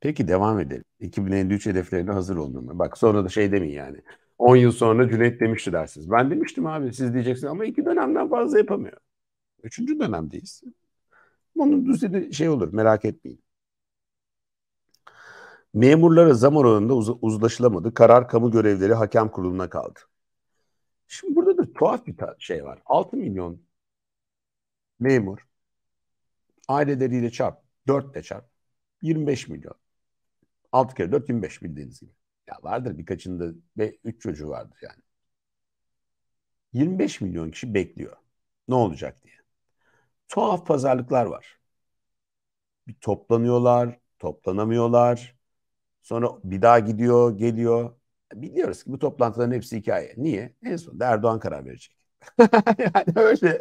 Peki devam edelim. 2053 hedeflerine hazır mu? Bak sonra da şey demeyin yani. 10 yıl sonra Cüneyt demişti dersiniz. Ben demiştim abi siz diyeceksiniz ama iki dönemden fazla yapamıyor. Üçüncü dönemdeyiz. Onun düzeni şey olur merak etmeyin. Memurlara zam oranında uz uzlaşılamadı. Karar kamu görevleri hakem kuruluna kaldı. Şimdi burada da tuhaf bir şey var. 6 milyon memur aileleriyle çarp, 4 ile çarp, 25 milyon. 6 kere 4 25 bildiğiniz gibi. Ya vardır birkaçında ve 3 çocuğu vardır yani. 25 milyon kişi bekliyor. Ne olacak diye. Tuhaf pazarlıklar var. Bir toplanıyorlar, toplanamıyorlar. Sonra bir daha gidiyor, geliyor. Biliyoruz ki bu toplantıların hepsi hikaye. Niye? En son Erdoğan karar verecek. yani öyle.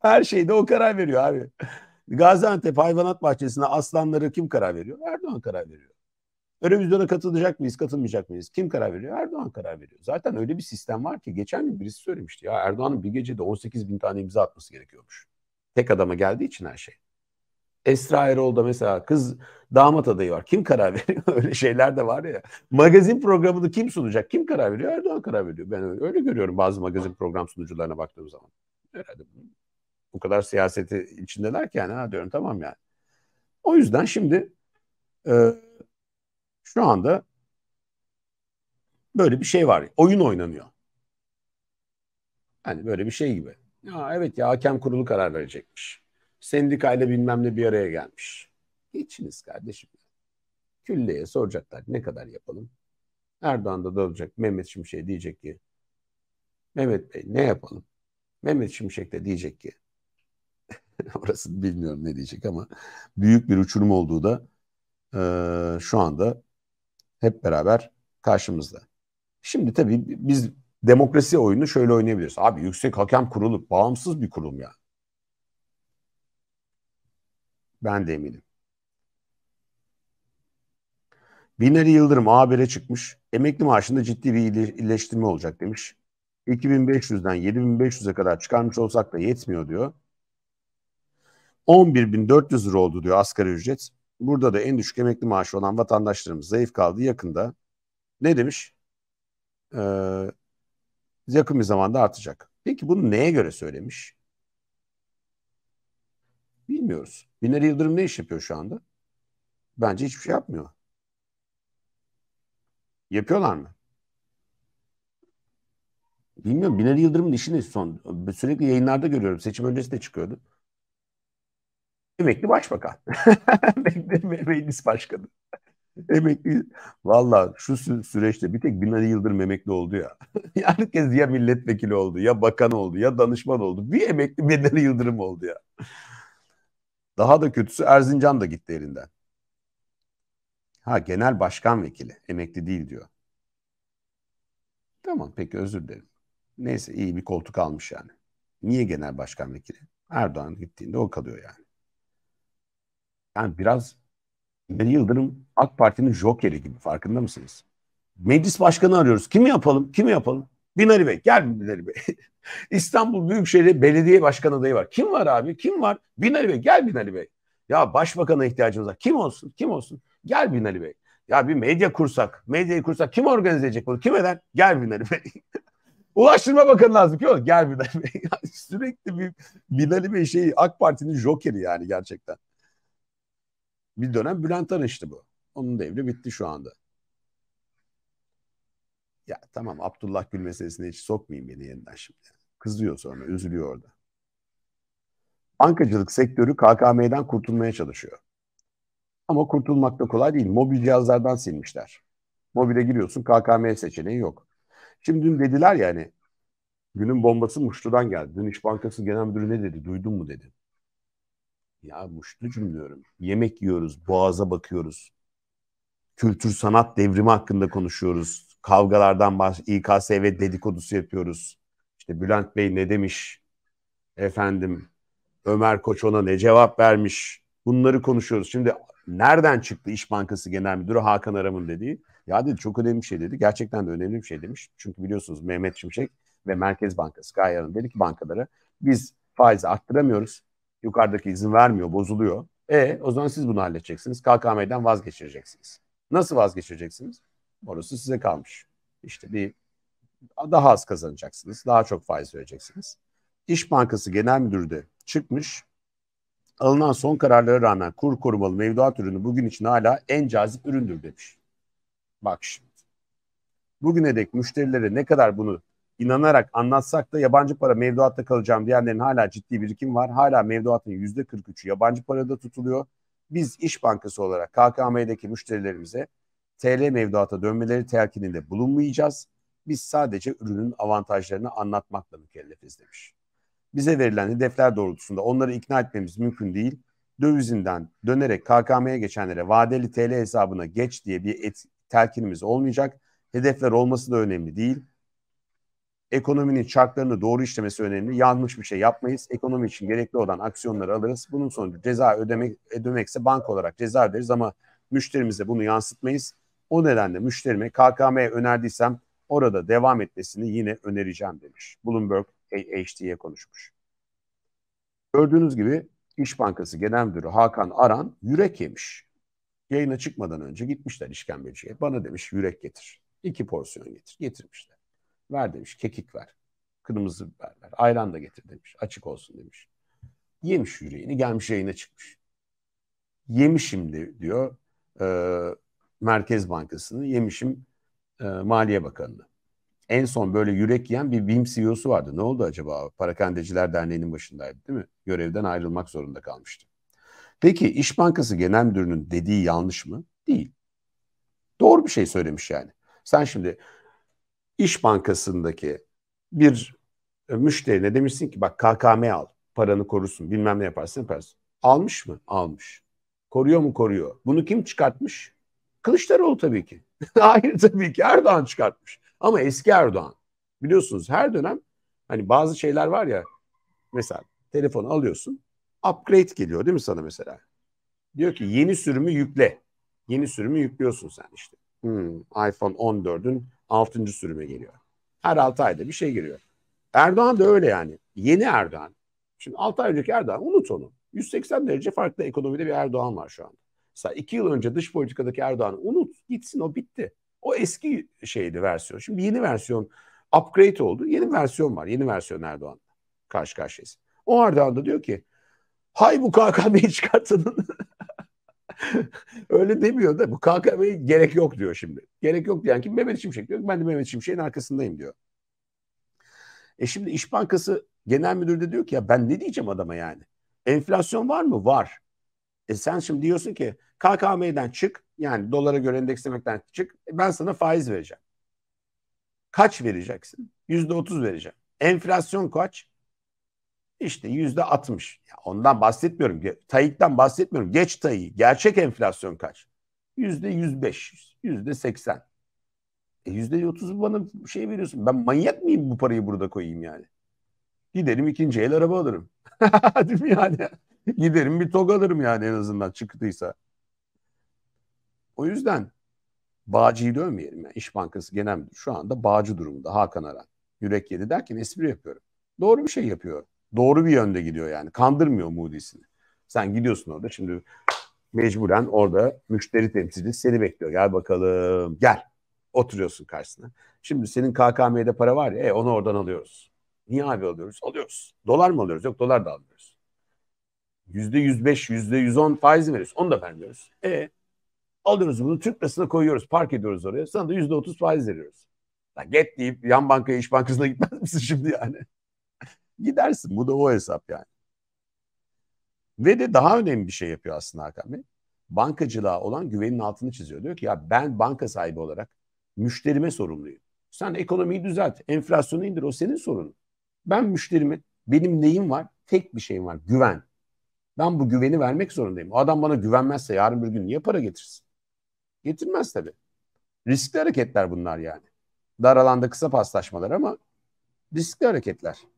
Her şeyde o karar veriyor abi. Gaziantep hayvanat Bahçesinde aslanları kim karar veriyor? Erdoğan karar veriyor. Eurovizyona katılacak mıyız, katılmayacak mıyız? Kim karar veriyor? Erdoğan karar veriyor. Zaten öyle bir sistem var ki geçen gün birisi söylemişti. Ya Erdoğan'ın bir gecede 18 bin tane imza atması gerekiyormuş. Tek adama geldiği için her şey. Esra Erol'da mesela kız damat adayı var. Kim karar veriyor? öyle şeyler de var ya. Magazin programını kim sunacak? Kim karar veriyor? Erdoğan karar veriyor. Ben öyle, öyle görüyorum bazı magazin program sunucularına baktığım zaman. Herhalde bu kadar siyaseti içindeler ki yani ha diyorum tamam yani. O yüzden şimdi e, şu anda böyle bir şey var. Oyun oynanıyor. Hani böyle bir şey gibi. Ya evet ya hakem kurulu karar verecekmiş. Sendikayla bilmem ne bir araya gelmiş. Geçiniz kardeşim. Külliye soracaklar ne kadar yapalım. Erdoğan da dolacak. Mehmet Şimşek diyecek ki Mehmet Bey ne yapalım? Mehmet Şimşek de diyecek ki orası bilmiyorum ne diyecek ama büyük bir uçurum olduğu da e, şu anda hep beraber karşımızda. Şimdi tabii biz demokrasi oyunu şöyle oynayabiliriz. Abi yüksek hakem kurulu bağımsız bir kurum ya. Yani. Ben de eminim. Binali Yıldırım A1'e çıkmış. Emekli maaşında ciddi bir iyileştirme olacak demiş. 2500'den 7500'e kadar çıkarmış olsak da yetmiyor diyor. 11.400 lira oldu diyor asgari ücret. Burada da en düşük emekli maaşı olan vatandaşlarımız zayıf kaldı yakında. Ne demiş? Ee, yakın bir zamanda artacak. Peki bunu neye göre söylemiş? Bilmiyoruz. Binali Yıldırım ne iş yapıyor şu anda? Bence hiçbir şey yapmıyor. Yapıyorlar mı? Bilmiyorum. Binali Yıldırım'ın işi ne son? Sürekli yayınlarda görüyorum. Seçim öncesi de çıkıyordu. Emekli başbakan. emekli meclis başkanı. Emekli. Valla şu süreçte bir tek Binali Yıldırım emekli oldu ya. Herkes ya milletvekili oldu, ya bakan oldu, ya danışman oldu. Bir emekli Binali Yıldırım oldu ya. Daha da kötüsü Erzincan da gitti elinden. Ha genel başkan vekili. Emekli değil diyor. Tamam peki özür dilerim. Neyse iyi bir koltuk almış yani. Niye genel başkan vekili? Erdoğan gittiğinde o kalıyor yani. Yani biraz İlber Yıldırım AK Parti'nin jokeri gibi farkında mısınız? Meclis başkanı arıyoruz. Kimi yapalım? Kimi yapalım? Binali Bey. Gel Binali Bey. İstanbul Büyükşehir Belediye başkanı adayı var. Kim var abi? Kim var? Binali Bey. Gel Binali Bey. Ya başbakana ihtiyacımız var. Kim olsun? Kim olsun? Gel Binali Bey. Ya bir medya kursak. Medyayı kursak. Kim organize edecek bunu? Kim eder? Gel Binali Bey. Ulaştırma Bakanı lazım. Kim olur? Gel Binali Bey. sürekli bir Binali Bey şeyi AK Parti'nin jokeri yani gerçekten. Bir dönem Bülent Arınç'tı bu. Onun devri bitti şu anda. Ya tamam Abdullah Gül meselesine hiç sokmayayım beni yeniden şimdi. Kızıyor sonra, üzülüyor orada. Bankacılık sektörü KKM'den kurtulmaya çalışıyor. Ama kurtulmak da kolay değil. Mobil cihazlardan silmişler. Mobile giriyorsun KKM seçeneği yok. Şimdi dün dediler ya hani günün bombası Muştu'dan geldi. Dün İş Bankası Genel Müdürü ne dedi? Duydun mu dedi. Ya Muştucuğum diyorum. Yemek yiyoruz, boğaza bakıyoruz. Kültür sanat devrimi hakkında konuşuyoruz. Kavgalardan baş, İKSV dedikodusu yapıyoruz. İşte Bülent Bey ne demiş? Efendim Ömer Koç ona ne cevap vermiş? Bunları konuşuyoruz. Şimdi nereden çıktı İş Bankası Genel Müdürü Hakan Aram'ın dediği? Ya dedi çok önemli bir şey dedi. Gerçekten de önemli bir şey demiş. Çünkü biliyorsunuz Mehmet Şimşek ve Merkez Bankası Gaye Hanım dedi ki bankalara biz faizi arttıramıyoruz. Yukarıdaki izin vermiyor, bozuluyor. E o zaman siz bunu halledeceksiniz. KKM'den vazgeçireceksiniz. Nasıl vazgeçireceksiniz? Orası size kalmış. İşte bir daha az kazanacaksınız. Daha çok faiz vereceksiniz. İş Bankası Genel Müdürü de çıkmış. Alınan son kararlara rağmen kur korumalı mevduat ürünü bugün için hala en cazip üründür demiş. Bak şimdi. Bugüne dek müşterilere ne kadar bunu inanarak anlatsak da yabancı para mevduatta kalacağım diyenlerin hala ciddi birikim var. Hala mevduatın %43'ü yabancı parada tutuluyor. Biz İş Bankası olarak KKM'deki müşterilerimize TL mevduata dönmeleri telkininde bulunmayacağız. Biz sadece ürünün avantajlarını anlatmakla mükellefiz demiş. Bize verilen hedefler doğrultusunda onları ikna etmemiz mümkün değil. Dövizinden dönerek KKM'ye geçenlere vadeli TL hesabına geç diye bir et, telkinimiz olmayacak. Hedefler olması da önemli değil Ekonominin çarklarını doğru işlemesi önemli. Yanlış bir şey yapmayız. Ekonomi için gerekli olan aksiyonları alırız. Bunun sonucu ceza ödemek ödemekse banka olarak ceza ederiz ama müşterimize bunu yansıtmayız. O nedenle müşterime KKM'ye önerdiysem orada devam etmesini yine önereceğim demiş. Bloomberg HD'ye konuşmuş. Gördüğünüz gibi İş Bankası Genel Müdürü Hakan Aran yürek yemiş. Yayına çıkmadan önce gitmişler işkembeciye. Bana demiş yürek getir. İki porsiyon getir. Getirmişler. Ver demiş kekik ver. Kırmızı biber ver. Ayran da getir demiş. Açık olsun demiş. Yemiş yüreğini gelmiş yayına çıkmış. Yemişim de, diyor e, Merkez Bankası'nı yemişim e, Maliye Bakanı'nı. En son böyle yürek yiyen bir BİM CEO'su vardı. Ne oldu acaba? Parakendeciler Derneği'nin başındaydı değil mi? Görevden ayrılmak zorunda kalmıştı. Peki İş Bankası Genel Müdürü'nün dediği yanlış mı? Değil. Doğru bir şey söylemiş yani. Sen şimdi İş Bankası'ndaki bir e, müşterine demişsin ki bak KKM al paranı korusun bilmem ne yaparsın yaparsın. Almış mı? Almış. Koruyor mu? Koruyor. Bunu kim çıkartmış? Kılıçdaroğlu tabii ki. Hayır tabii ki Erdoğan çıkartmış. Ama eski Erdoğan. Biliyorsunuz her dönem hani bazı şeyler var ya mesela telefonu alıyorsun upgrade geliyor değil mi sana mesela? Diyor ki yeni sürümü yükle. Yeni sürümü yüklüyorsun sen işte. Hmm, iPhone 14'ün Altıncı sürüme geliyor. Her altı ayda bir şey giriyor. Erdoğan da öyle yani. Yeni Erdoğan. Şimdi altı ay önceki Erdoğan unut onu. 180 derece farklı ekonomide bir Erdoğan var şu anda. Mesela iki yıl önce dış politikadaki Erdoğan, unut gitsin o bitti. O eski şeydi versiyon. Şimdi yeni versiyon upgrade oldu. Yeni versiyon var. Yeni versiyon Erdoğan karşı karşıyayız. O Erdoğan da diyor ki hay bu KKB'yi çıkartın. Öyle demiyor da bu KKM'ye gerek yok diyor şimdi. Gerek yok diyen kim? Mehmet Şimşek diyor. Ben de Mehmet Şimşek'in arkasındayım diyor. E şimdi İş Bankası Genel Müdürü de diyor ki ya ben ne diyeceğim adama yani? Enflasyon var mı? Var. E sen şimdi diyorsun ki KKM'den çık yani dolara göre endekslemekten çık ben sana faiz vereceğim. Kaç vereceksin? Yüzde otuz vereceğim. Enflasyon kaç? İşte yüzde 60. Ya ondan bahsetmiyorum. Tayyip'ten bahsetmiyorum. Geç Tayyip. Gerçek enflasyon kaç? Yüzde 105, yüzde 80. E, yüzde 30 bana şey veriyorsun. Ben manyak mıyım bu parayı burada koyayım yani? Giderim ikinci el araba alırım. Değil mi yani? Giderim bir tog alırım yani en azından çıktıysa. O yüzden Bağcı'yı dövmeyelim. Yani İş Bankası Genel şu anda Bağcı durumunda Hakan Aran. Yürek yedi derken espri yapıyorum. Doğru bir şey yapıyor doğru bir yönde gidiyor yani. Kandırmıyor Moody'sini. Sen gidiyorsun orada şimdi mecburen orada müşteri temsilcisi seni bekliyor. Gel bakalım gel. Oturuyorsun karşısına. Şimdi senin KKM'de para var ya e, onu oradan alıyoruz. Niye abi alıyoruz? Alıyoruz. Dolar mı alıyoruz? Yok dolar da alıyoruz. Yüzde yüz beş, yüzde yüz on faiz veriyoruz. Onu da vermiyoruz. E alıyoruz bunu Türk lirasına koyuyoruz. Park ediyoruz oraya. Sana da yüzde otuz faiz veriyoruz. Ya get deyip yan bankaya iş bankasına gitmez misin şimdi yani? Gidersin. Bu da o hesap yani. Ve de daha önemli bir şey yapıyor aslında Hakan Bey. Bankacılığa olan güvenin altını çiziyor. Diyor ki ya ben banka sahibi olarak müşterime sorumluyum. Sen ekonomiyi düzelt, enflasyonu indir o senin sorunun. Ben müşterime, benim neyim var? Tek bir şeyim var, güven. Ben bu güveni vermek zorundayım. O adam bana güvenmezse yarın bir gün niye para getirsin? Getirmez tabii. Riskli hareketler bunlar yani. Dar alanda kısa paslaşmalar ama riskli hareketler.